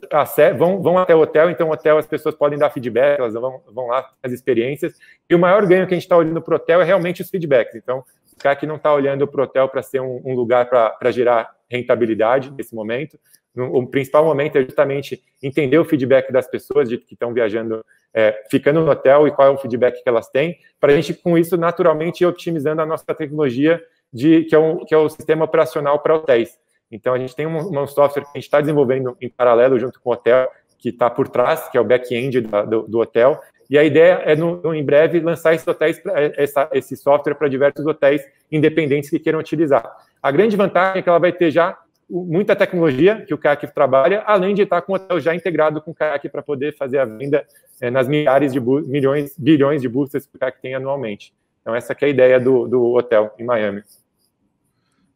vão, vão até o hotel, então o hotel as pessoas podem dar feedback, elas vão, vão lá as experiências. E o maior ganho que a gente está olhando para o hotel é realmente os feedbacks. Então, o cara que não está olhando para o hotel para ser um, um lugar para gerar rentabilidade nesse momento, o principal momento é justamente entender o feedback das pessoas de que estão viajando, é, ficando no hotel e qual é o feedback que elas têm, para a gente, com isso, naturalmente, ir otimizando a nossa tecnologia, de, que, é um, que é o sistema operacional para hotéis. Então, a gente tem um, um software que a gente está desenvolvendo em paralelo junto com o hotel, que está por trás, que é o back-end do, do, hotel. E a ideia é, no, no, em breve, lançar esses hotéis, é, essa, esse software para diversos hotéis independentes que queiram utilizar. A grande vantagem é que ela vai ter já muita tecnologia que o CAC trabalha, além de estar com o hotel já integrado com o CAC para poder fazer a venda é, nas milhares de milhões, bilhões de buscas que o CAC tem anualmente. Então, essa é a ideia do, do hotel em Miami.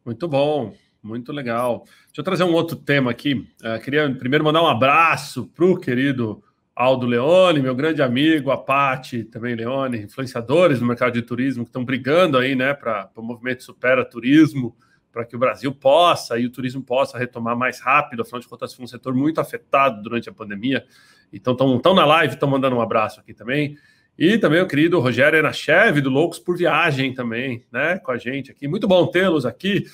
Muito bom. Muito legal. Deixa eu trazer um outro tema aqui. Uh, queria primeiro mandar um abraço para o querido Aldo Leone, meu grande amigo, a Pati, também Leone, influenciadores no mercado de turismo que estão brigando aí, né, para o movimento Supera Turismo, para que o Brasil possa e o turismo possa retomar mais rápido. Afinal de contas, foi um setor muito afetado durante a pandemia. Então, estão na live, estão mandando um abraço aqui também. E também o querido Rogério Enachev, do Loucos por Viagem, também, né, com a gente aqui. Muito bom tê-los aqui.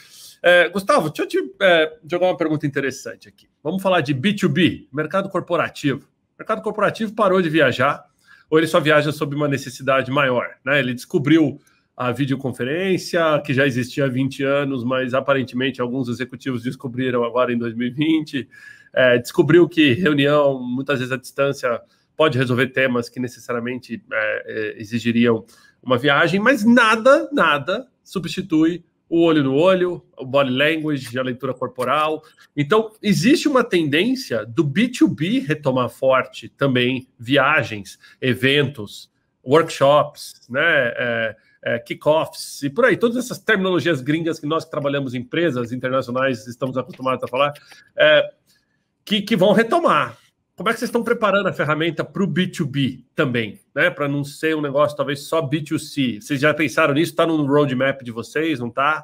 É, Gustavo, deixa eu te é, jogar uma pergunta interessante aqui. Vamos falar de B2B, mercado corporativo. O mercado corporativo parou de viajar, ou ele só viaja sob uma necessidade maior. Né? Ele descobriu a videoconferência, que já existia há 20 anos, mas aparentemente alguns executivos descobriram agora em 2020. É, descobriu que reunião, muitas vezes à distância, pode resolver temas que necessariamente é, é exigiriam uma viagem, mas nada, nada substitui o olho no olho, o body language, a leitura corporal. Então, existe uma tendência do B2B retomar forte também viagens, eventos, workshops, né? É, é, kickoffs e por aí, todas essas terminologias gringas que nós que trabalhamos em empresas internacionais estamos acostumados a falar, é, que, que vão retomar como é que vocês estão preparando a ferramenta para o B2B também, né? Para não ser um negócio talvez só B2C. Vocês já pensaram nisso? Está no roadmap de vocês, não está?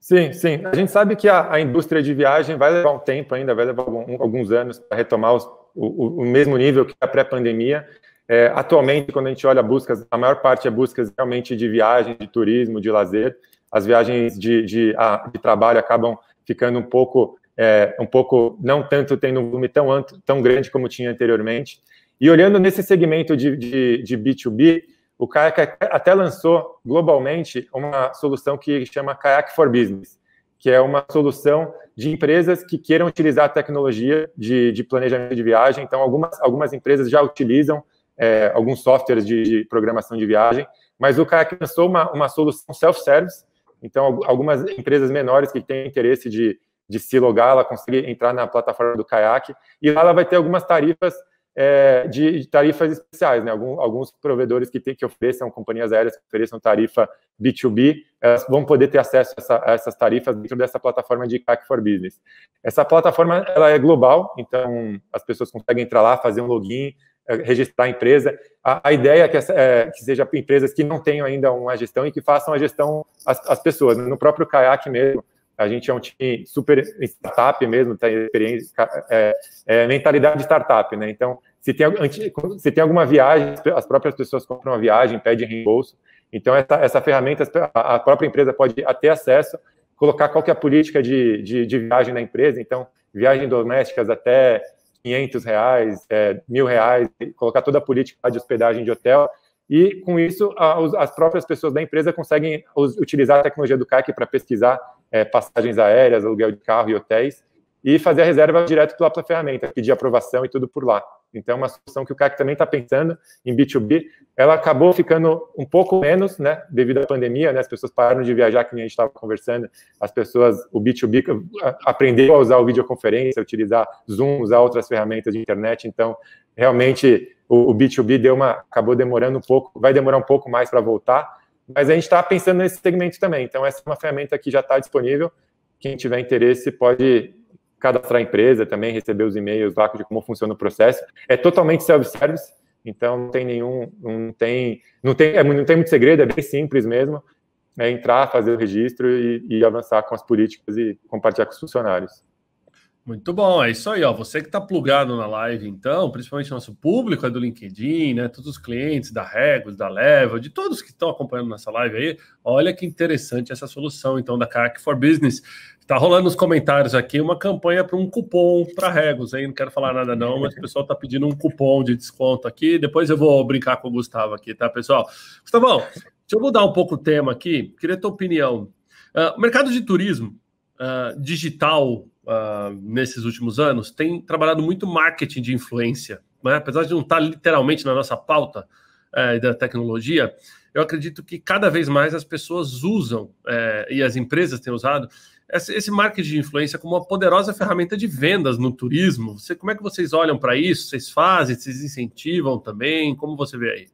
Sim, sim. A gente sabe que a, a, indústria de viagem vai levar um tempo ainda, vai levar algum, alguns anos para retomar os, o, o, mesmo nível que a pré-pandemia. É, atualmente, quando a gente olha buscas, a maior parte é buscas realmente de viagem, de turismo, de lazer. As viagens de, de, de, de trabalho acabam ficando um pouco é, um pouco, não tanto tendo um volume tão, tão grande como tinha anteriormente. E olhando nesse segmento de, de, de B2B, o Kayak até lançou globalmente uma solução que chama Kayak for Business, que é uma solução de empresas que queiram utilizar a tecnologia de, de planejamento de viagem. Então, algumas, algumas empresas já utilizam é, alguns softwares de, de, programação de viagem, mas o Kayak lançou uma, uma solução self-service. Então, algumas empresas menores que têm interesse de, de se logar, ela consegue entrar na plataforma do caiaque e lá ela vai ter algumas tarifas é, de, de, tarifas especiais, né? Algum, alguns provedores que, tem, que ofereçam, companhias aéreas que ofereçam tarifa B2B, elas vão poder ter acesso a, essa, a essas tarifas dentro dessa plataforma de CAC for Business. Essa plataforma ela é global, então as pessoas conseguem entrar lá, fazer um login, é, registrar a empresa. A, a ideia é que, essa, é que, seja empresas que não tenham ainda uma gestão e que façam a gestão as, as pessoas. Né? No próprio Kayak mesmo, a gente é um time super startup mesmo, tem experiência, é, é, mentalidade de startup, né? Então, se tem, se tem alguma viagem, as próprias pessoas compram a viagem, pedem reembolso. Então, essa, essa ferramenta, a própria empresa pode ter acesso, colocar qual que é a política de, de, de viagem na empresa. Então, viagens domésticas até 500 reais, é, mil reais, colocar toda a política de hospedagem de hotel. E, com isso, a, as próprias pessoas da empresa conseguem utilizar a tecnologia do CAC para pesquisar é, passagens aéreas, aluguel de carro e hotéis, e fazer a reserva direto pela ferramenta, pedir aprovação e tudo por lá. Então, é uma solução que o CAC também está pensando em B2B, ela acabou ficando um pouco menos, né, devido à pandemia, né, as pessoas pararam de viajar, que a gente estava conversando, as pessoas, o B2B aprendeu a usar o videoconferência, utilizar Zoom, usar outras ferramentas de internet, então, realmente, o, o B2B deu uma, acabou demorando um pouco, vai demorar um pouco mais para voltar, mas a gente está pensando nesse segmento também. Então, essa é uma ferramenta que já está disponível. Quem tiver interesse pode cadastrar a empresa também, receber os e-mails lá de como funciona o processo. É totalmente self-service, então não tem nenhum, não tem, não tem, é, não tem muito segredo, é bem simples mesmo. É entrar, fazer o registro e, e avançar com as políticas e compartilhar com os funcionários. Muito bom, é isso aí, ó. Você que está plugado na live, então, principalmente nosso público é do LinkedIn, né? Todos os clientes da Regos, da Leva, de todos que estão acompanhando nossa live aí, olha que interessante essa solução, então, da CAC for Business. está rolando nos comentários aqui uma campanha para um cupom para Regos, hein? Não quero falar nada, não, mas o pessoal está pedindo um cupom de desconto aqui. Depois eu vou brincar com o Gustavo aqui, tá, pessoal? Gustavo deixa eu mudar um pouco o tema aqui. Queria tua opinião. Uh, mercado de turismo uh, digital uh, nesses últimos anos tem trabalhado muito marketing de influência. Né? Apesar de não estar tá literalmente na nossa pauta uh, da tecnologia, eu acredito que cada vez mais as pessoas usam, eh, e as empresas têm usado, esse marketing de influência como uma poderosa ferramenta de vendas no turismo. Você, como é que vocês olham para isso? Vocês fazem? Vocês incentivam também? Como você vê aí?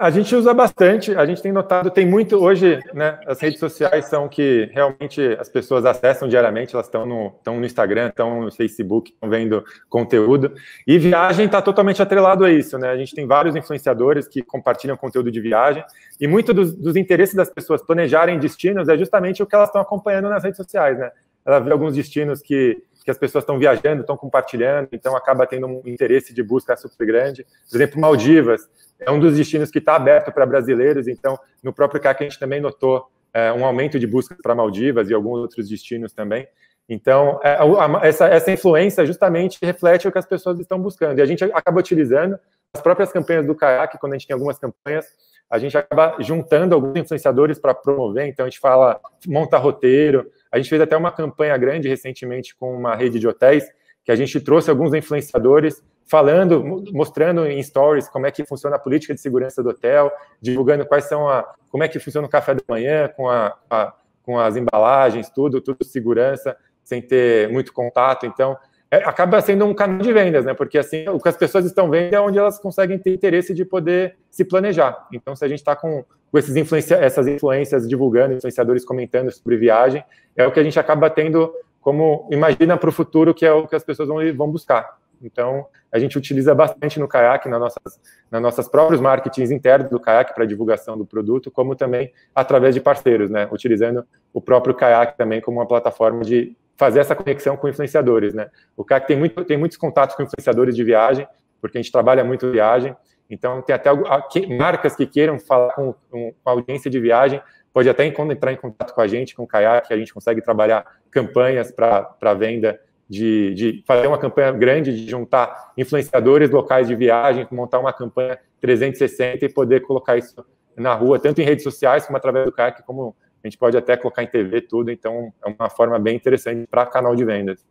A gente usa bastante, a gente tem notado, tem muito hoje, né? As redes sociais são que realmente as pessoas acessam diariamente, elas estão no, estão no Instagram, estão no Facebook, estão vendo conteúdo. E viagem está totalmente atrelado a isso, né? A gente tem vários influenciadores que compartilham conteúdo de viagem, e muito dos, dos interesses das pessoas planejarem destinos é justamente o que elas estão acompanhando nas redes sociais, né? Ela vê alguns destinos que que as pessoas estão viajando, estão compartilhando, então acaba tendo um interesse de busca super grande. Por exemplo, Maldivas é um dos destinos que está aberto para brasileiros, então no próprio CAC a gente também notou é, um aumento de busca para Maldivas e alguns outros destinos também. Então, é, a, essa, essa influência justamente reflete o que as pessoas estão buscando. E a gente acaba utilizando as próprias campanhas do CAC, quando a gente tem algumas campanhas, a gente acaba juntando alguns influenciadores para promover, então a gente fala, monta roteiro. A gente fez até uma campanha grande recentemente com uma rede de hotéis, que a gente trouxe alguns influenciadores falando, mostrando em stories como é que funciona a política de segurança do hotel, divulgando quais são a, como é que funciona o café da manhã com a, a com as embalagens, tudo, tudo segurança, sem ter muito contato. Então, é, acaba sendo um canal de vendas, né? Porque assim, o que as pessoas estão vendo é onde elas conseguem ter interesse de poder se planejar. Então, se a gente está com, com esses influencia essas influências divulgando, influenciadores comentando sobre viagem, é o que a gente acaba tendo como imagina para o futuro que é o que as pessoas vão, vão buscar. Então, a gente utiliza bastante no caiaque nas nossas, nas nossas próprios marketings internos do caiaque para divulgação do produto, como também através de parceiros, né? Utilizando o próprio caiaque também como uma plataforma de fazer essa conexão com influenciadores, né? O caiaque tem, muito, tem muitos contatos com influenciadores de viagem, porque a gente trabalha muito viagem, então tem até ah, marcas que queiram falar com, com audiência de viagem, pode até entrar em contato com a gente, com o Kayak, a gente consegue trabalhar campanhas para venda de, de, fazer uma campanha grande, de juntar influenciadores locais de viagem, montar uma campanha 360 e poder colocar isso na rua, tanto em redes sociais como através do CAC, como a gente pode até colocar em TV tudo. Então, é uma forma bem interessante para canal de vendas.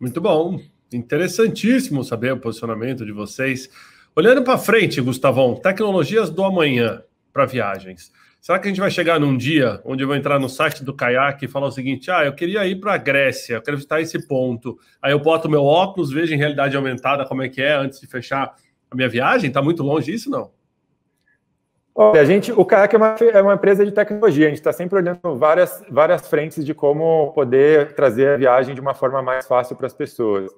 Muito bom. Interessantíssimo saber o posicionamento de vocês. Olhando para frente, Gustavão, tecnologias do amanhã para viagens. Será que a gente vai chegar num dia onde eu vou entrar no site do caiaque e falar o seguinte: ah, eu queria ir para a Grécia, eu quero visitar esse ponto. Aí eu boto meu óculos, vejo em realidade aumentada como é que é antes de fechar a minha viagem? Está muito longe isso, não? Olha, a gente, o Kayak é uma, é uma empresa de tecnologia, a gente está sempre olhando várias, várias frentes de como poder trazer a viagem de uma forma mais fácil para as pessoas.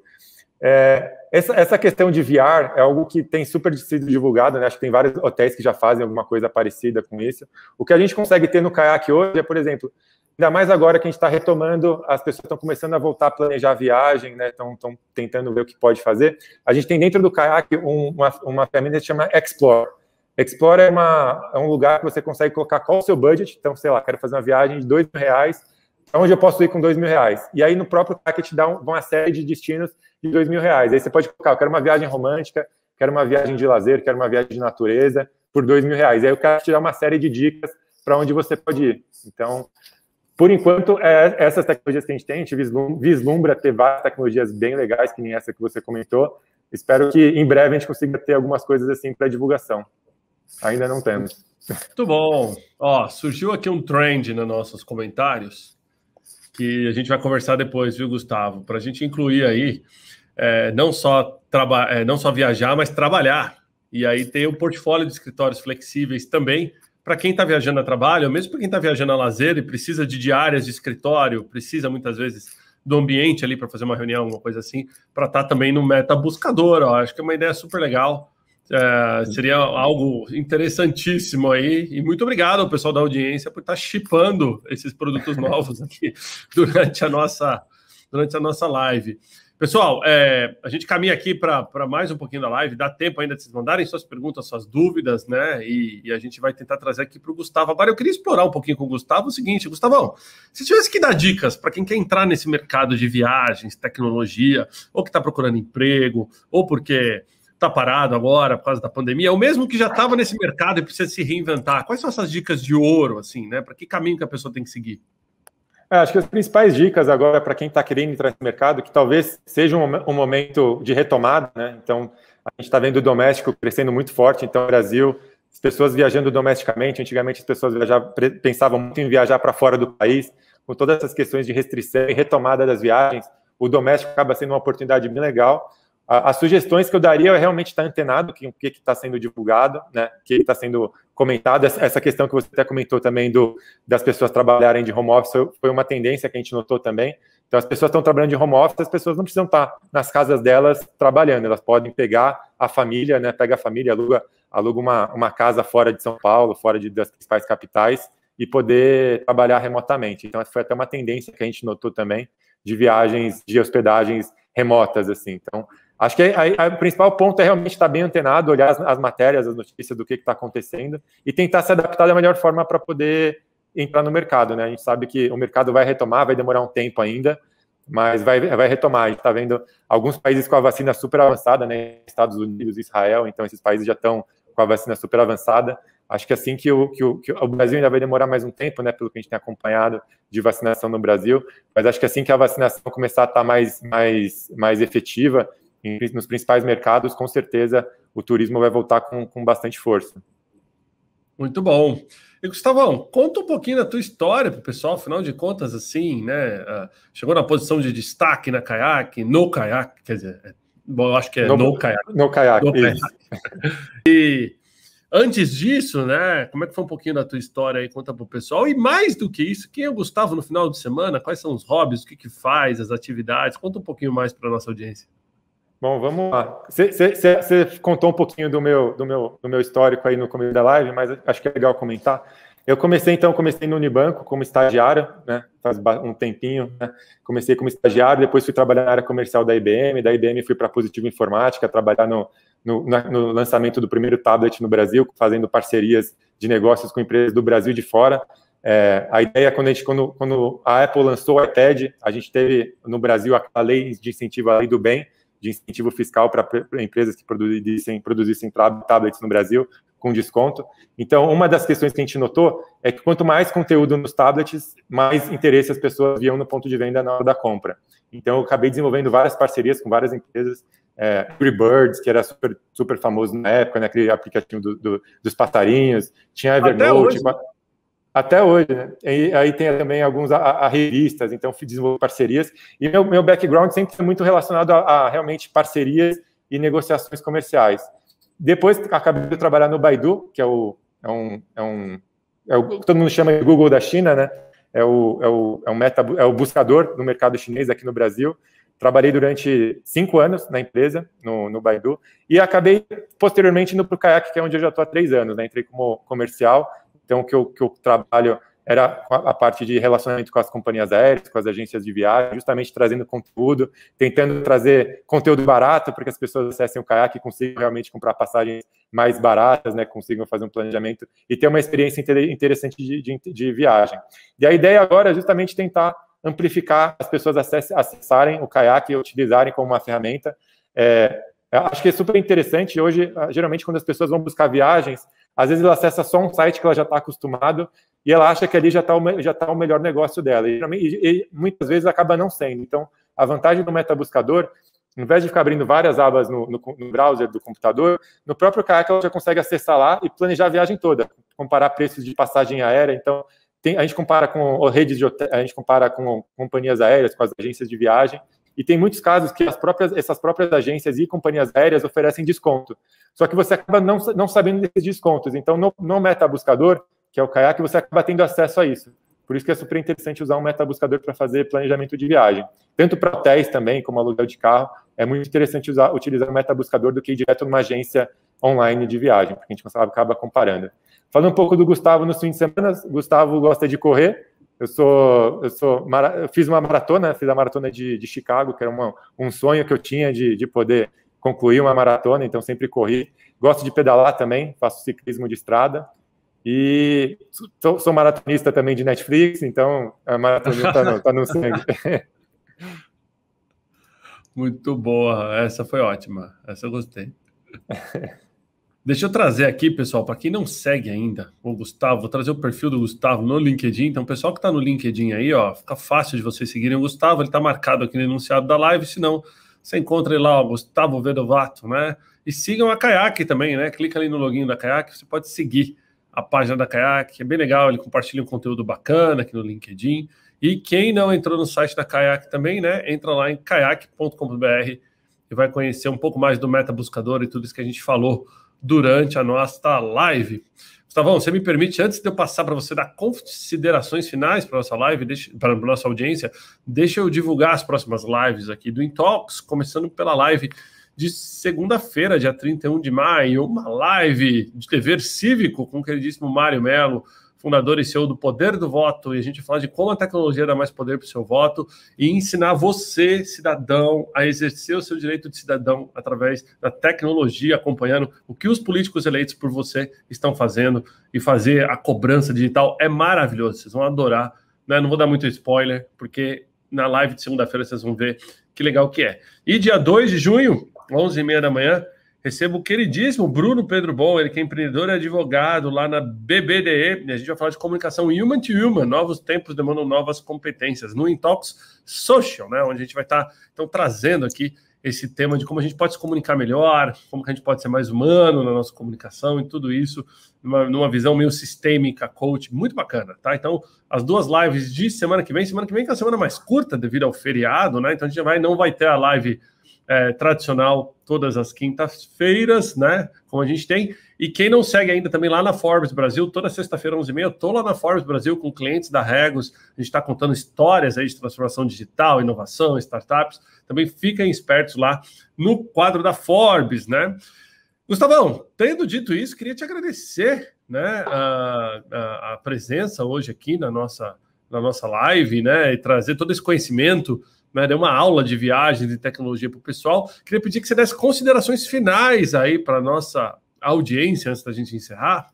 É, essa, essa questão de VR é algo que tem super sido divulgado, né? Acho que tem vários hotéis que já fazem alguma coisa parecida com isso. O que a gente consegue ter no caiaque hoje é, por exemplo, ainda mais agora que a gente está retomando, as pessoas estão começando a voltar a planejar a viagem, né? Estão tentando ver o que pode fazer. A gente tem dentro do caiaque um, uma, uma ferramenta que chama Explore. Explore é, uma, é um lugar que você consegue colocar qual o seu budget. Então, sei lá, quero fazer uma viagem de dois mil reais, onde eu posso ir com dois mil reais. E aí no próprio caiaque te dá um, uma série de destinos de dois mil reais. Aí você pode colocar, eu quero uma viagem romântica, quero uma viagem de lazer, quero uma viagem de natureza, por dois mil reais. Aí eu quero te dar uma série de dicas para onde você pode ir. Então, por enquanto, é, essas tecnologias que a gente tem, a gente vislumbra ter várias tecnologias bem legais, que nem essa que você comentou. Espero que em breve a gente consiga ter algumas coisas assim para divulgação. Ainda não temos. Muito bom. Ó, surgiu aqui um trend nos nossos comentários que a gente vai conversar depois, viu, Gustavo? Para a gente incluir aí é, não, só é, não só viajar, mas trabalhar. E aí tem o portfólio de escritórios flexíveis também, para quem está viajando a trabalho, ou mesmo para quem está viajando a lazer e precisa de diárias de escritório, precisa muitas vezes do ambiente ali para fazer uma reunião, alguma coisa assim, para estar tá também no meta buscador. Ó. Acho que é uma ideia super legal. É, seria algo interessantíssimo aí. E muito obrigado ao pessoal da audiência por estar tá chipando esses produtos [laughs] novos aqui durante a nossa, durante a nossa live. Pessoal, é, a gente caminha aqui para mais um pouquinho da live. Dá tempo ainda de vocês mandarem suas perguntas, suas dúvidas, né? E, e a gente vai tentar trazer aqui para o Gustavo. Agora eu queria explorar um pouquinho com o Gustavo o seguinte, Gustavão, se tivesse que dar dicas para quem quer entrar nesse mercado de viagens, tecnologia, ou que está procurando emprego, ou porque está parado agora por causa da pandemia, é o mesmo que já estava nesse mercado e precisa se reinventar. Quais são essas dicas de ouro, assim, né? Para que caminho que a pessoa tem que seguir? É, acho que as principais dicas agora para quem está querendo entrar no mercado, que talvez seja um, um momento de retomada, né? Então, a gente está vendo o doméstico crescendo muito forte, então, o Brasil, as pessoas viajando domesticamente, antigamente as pessoas viajavam, pensavam muito em viajar para fora do país, com todas essas questões de restrição e retomada das viagens, o doméstico acaba sendo uma oportunidade bem legal as sugestões que eu daria é realmente estar tá antenado que o que está sendo divulgado, né? Que está sendo comentado. Essa questão que você até comentou também do das pessoas trabalharem de home office foi uma tendência que a gente notou também. Então as pessoas estão trabalhando de home office, as pessoas não precisam estar tá nas casas delas trabalhando. Elas podem pegar a família, né? Pega a família, aluga, aluga uma, uma casa fora de São Paulo, fora de, das principais capitais e poder trabalhar remotamente. Então foi até uma tendência que a gente notou também de viagens, de hospedagens remotas assim. Então Acho que o principal ponto é realmente estar bem antenado, olhar as, as matérias, as notícias do que está acontecendo e tentar se adaptar da melhor forma para poder entrar no mercado. Né? A gente sabe que o mercado vai retomar, vai demorar um tempo ainda, mas vai, vai retomar. A gente está vendo alguns países com a vacina super avançada, né? Estados Unidos, Israel, então esses países já estão com a vacina super avançada. Acho que assim que o, que o, que o Brasil ainda vai demorar mais um tempo, né, pelo que a gente tem acompanhado de vacinação no Brasil, mas acho que assim que a vacinação começar a estar tá mais, mais, mais efetiva nos principais mercados, com certeza o turismo vai voltar com, com bastante força. Muito bom. E Gustavão, conta um pouquinho da tua história para o pessoal, afinal de contas, assim, né? Ah, chegou na posição de destaque na caiaque, no caiaque, quer dizer, é, bom, eu acho que é no, no caiaque. No caiaque, no caiaque. E antes disso, né? Como é que foi um pouquinho da tua história aí? Conta para o pessoal. E mais do que isso, quem é o Gustavo no final de semana? Quais são os hobbies? O que, que faz? As atividades? Conta um pouquinho mais para nossa audiência. Bom, vamos lá. Você contou um pouquinho do meu, do, meu, do meu histórico aí no começo da live, mas acho que é legal comentar. Eu comecei, então, comecei no Unibanco como estagiário, né, faz um tempinho, né, comecei como estagiário, depois fui trabalhar na área comercial da IBM, da IBM fui para a Positivo Informática, trabalhar no, no, no, lançamento do primeiro tablet no Brasil, fazendo parcerias de negócios com empresas do Brasil de fora. É, a ideia, quando a, gente, quando, quando a Apple lançou o iPad, a gente teve no Brasil a lei de incentivo, a lei do bem, de incentivo fiscal para empresas que produzissem, produzissem tablets no Brasil com desconto. Então, uma das questões que a gente notou é que quanto mais conteúdo nos tablets, mais interesse as pessoas viam no ponto de venda na hora da compra. Então, eu acabei desenvolvendo várias parcerias com várias empresas, é, Birds, que era super, super famoso na época, né, aquele aplicativo do, do, dos passarinhos, tinha Evernote... Até hoje. Tipo, até hoje, né? E aí tem também alguns a, a revistas, então desenvolvo parcerias. E meu, meu background sempre foi muito relacionado a, a, realmente parcerias e negociações comerciais. Depois acabei de trabalhar no Baidu, que é o é um, é um é o, todo mundo chama de Google da China, né? É o, é o, é o meta é o buscador no mercado chinês aqui no Brasil. Trabalhei durante cinco anos na empresa, no, no Baidu, e acabei posteriormente indo para o Kayak, que é onde eu já estou há três anos. Né? Entrei como comercial então, o que eu, que eu trabalho era a parte de relacionamento com as companhias aéreas, com as agências de viagem, justamente trazendo conteúdo, tentando trazer conteúdo barato para que as pessoas acessem o caiaque e consigam realmente comprar passagens mais baratas, né, consigam fazer um planejamento e ter uma experiência interessante de, de, de viagem. E a ideia agora é justamente tentar amplificar as pessoas acessarem o caiaque e utilizarem como uma ferramenta. É, acho que é super interessante. Hoje, ah, geralmente, quando as pessoas vão buscar viagens, às vezes ela acessa só um site que ela já está acostumado e ela acha que ali já está o, tá o melhor negócio dela. E, e, e, muitas vezes acaba não sendo. Então, a vantagem do metabuscador, ao invés de ficar abrindo várias abas no, no, no browser do computador, no próprio Kayak ela já consegue acessar lá e planejar a viagem toda, comparar preços de passagem aérea. Então, tem, a gente compara com redes de hotel, a gente compara com companhias aéreas, com as agências de viagem. E tem muitos casos que as próprias, essas próprias agências e companhias aéreas oferecem desconto. Só que você acaba não, não sabendo desses descontos. Então, no, no meta-buscador, que é o Kayak, você acaba tendo acesso a isso. Por isso que é super interessante usar um meta-buscador para fazer planejamento de viagem. Tanto para hotéis também, como aluguel de carro, é muito interessante usar, utilizar um meta-buscador do que ir direto numa agência online de viagem, porque a gente acaba comparando. Falando um pouco do Gustavo nos fins de semana, Gustavo gosta de correr, eu sou, eu sou, eu fiz uma maratona, fiz a maratona de, de Chicago, que era uma, um sonho que eu tinha de, de poder concluir uma maratona, então sempre corri. Gosto de pedalar também, faço ciclismo de estrada. E sou, sou maratonista também de Netflix, então a maratona está no, tá no sangue. [laughs] Muito boa, essa foi ótima, essa eu gostei. [laughs] Deixa eu trazer aqui, pessoal, para quem não segue ainda o Gustavo, vou trazer o perfil do Gustavo no LinkedIn. Então, pessoal que está no LinkedIn aí, ó, fica fácil de vocês seguirem o Gustavo. Ele está marcado aqui no enunciado da live. Se não, você encontra ele lá, o Gustavo Vedovato, né? E sigam a Kayak também, né? Clica ali no login da Kayak, você pode seguir a página da Kayak. É bem legal, ele compartilha um conteúdo bacana aqui no LinkedIn. E quem não entrou no site da Kayak também, né? Entra lá em kayak.com.br e vai conhecer um pouco mais do Meta Buscador e tudo isso que a gente falou durante a nossa live. Gustavão, você me permite, antes de eu passar para você dar considerações finais para nossa live, para nossa audiência, deixa eu divulgar as próximas lives aqui do Intox, começando pela live de segunda-feira, dia 31 de maio, uma live de dever cívico com o queridíssimo Mário Melo, fundador e CEO do Poder do Voto, e a gente fala de como a tecnologia dá mais poder para o seu voto e ensinar você, cidadão, a exercer o seu direito de cidadão através da tecnologia, acompanhando o que os políticos eleitos por você estão fazendo e fazer a cobrança digital é maravilhoso, vocês vão adorar. Né? Não vou dar muito spoiler, porque na live de segunda-feira vocês vão ver que legal que é. E dia 2 de junho, 11h30 da manhã, Recebo o queridíssimo Bruno Pedro Bom, ele que é empreendedor e advogado lá na BBDE. A gente vai falar de comunicação human to human. Novos tempos demandam novas competências no Intox Social, né? Onde a gente vai estar tá, então, trazendo aqui esse tema de como a gente pode se comunicar melhor, como que a gente pode ser mais humano na nossa comunicação e tudo isso numa, numa, visão meio sistêmica, coach, muito bacana, tá? Então, as duas lives de semana que vem, semana que vem que é uma semana mais curta devido ao feriado, né? Então a gente vai, não vai ter a live é, tradicional todas as quintas-feiras, né? Como a gente tem. E quem não segue ainda também lá na Forbes Brasil, toda sexta-feira, 11h30, eu estou lá na Forbes Brasil com clientes da Regos. A gente está contando histórias aí de transformação digital, inovação, startups. Também fiquem espertos lá no quadro da Forbes, né? Gustavão, tendo dito isso, queria te agradecer né, a, a, a presença hoje aqui na nossa, na nossa live, né? E trazer todo esse conhecimento né, deu uma aula de viagens e tecnologia para o pessoal. Queria pedir que você desse considerações finais aí para a nossa audiência antes da gente encerrar.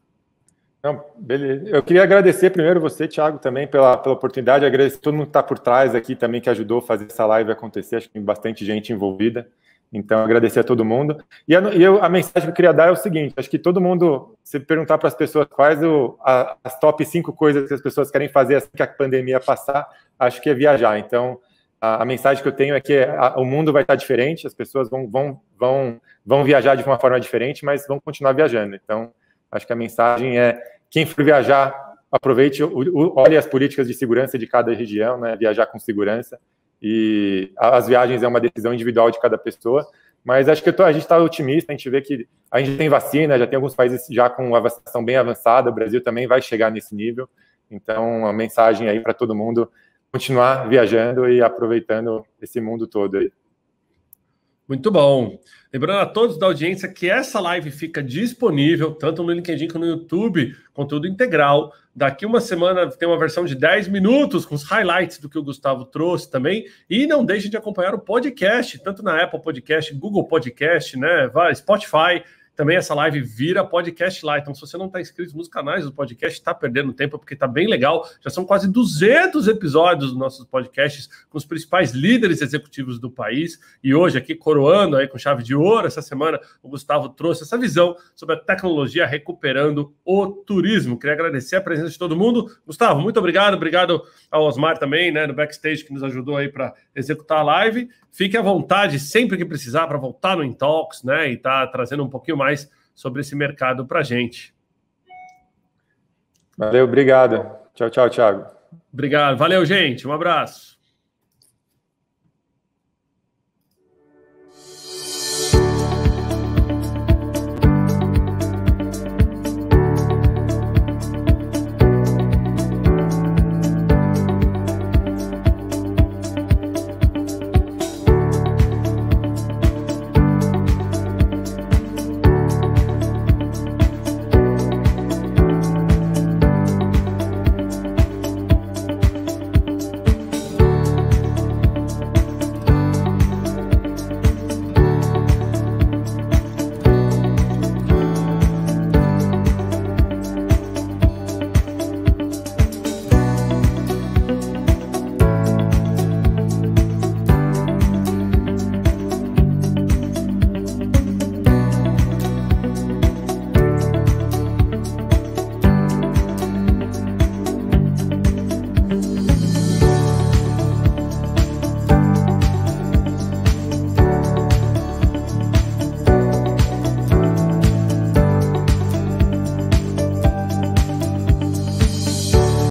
Não, beleza. Eu queria agradecer primeiro você, Thiago, também pela, pela oportunidade, agradecer todo mundo que está por trás aqui também, que ajudou a fazer essa live acontecer, acho que tem bastante gente envolvida. Então, agradecer a todo mundo. E a, e eu, a mensagem que eu queria dar é o seguinte: acho que todo mundo, se perguntar para as pessoas quais o, a, as top cinco coisas que as pessoas querem fazer assim que a pandemia passar, acho que é viajar. Então, a, a mensagem que eu tenho é que a, o mundo vai estar diferente, as pessoas vão, vão, vão, vão viajar de uma forma diferente, mas vão continuar viajando. Então, acho que a mensagem é: quem for viajar, aproveite, olhe as políticas de segurança de cada região, né? viajar com segurança. E as viagens é uma decisão individual de cada pessoa. Mas acho que tô, a gente está otimista, a gente vê que a gente tem vacina, já tem alguns países já com a vacinação bem avançada, o Brasil também vai chegar nesse nível. Então, a mensagem aí para todo mundo continuar viajando e aproveitando esse mundo todo aí. Muito bom. Lembrando a todos da audiência que essa live fica disponível tanto no LinkedIn quanto no YouTube, conteúdo integral. Daqui uma semana tem uma versão de 10 minutos com os highlights do que o Gustavo trouxe também. E não deixe de acompanhar o podcast, tanto na Apple Podcast, Google Podcast, né? Spotify. Também essa live vira podcast lá. Então, se você não está inscrito nos canais do podcast, está perdendo tempo, porque está bem legal. Já são quase 200 episódios dos nossos podcasts com os principais líderes executivos do país. E hoje, aqui coroando aí com chave de ouro, essa semana, o Gustavo trouxe essa visão sobre a tecnologia recuperando o turismo. Queria agradecer a presença de todo mundo. Gustavo, muito obrigado. Obrigado ao Osmar também, né, no backstage, que nos ajudou aí para executar a live. Fique à vontade sempre que precisar para voltar no Intox, né, e tá trazendo um pouquinho mais mais sobre esse mercado para a gente. Valeu, obrigado. Tchau, tchau, Thiago. Obrigado. Valeu, gente. Um abraço.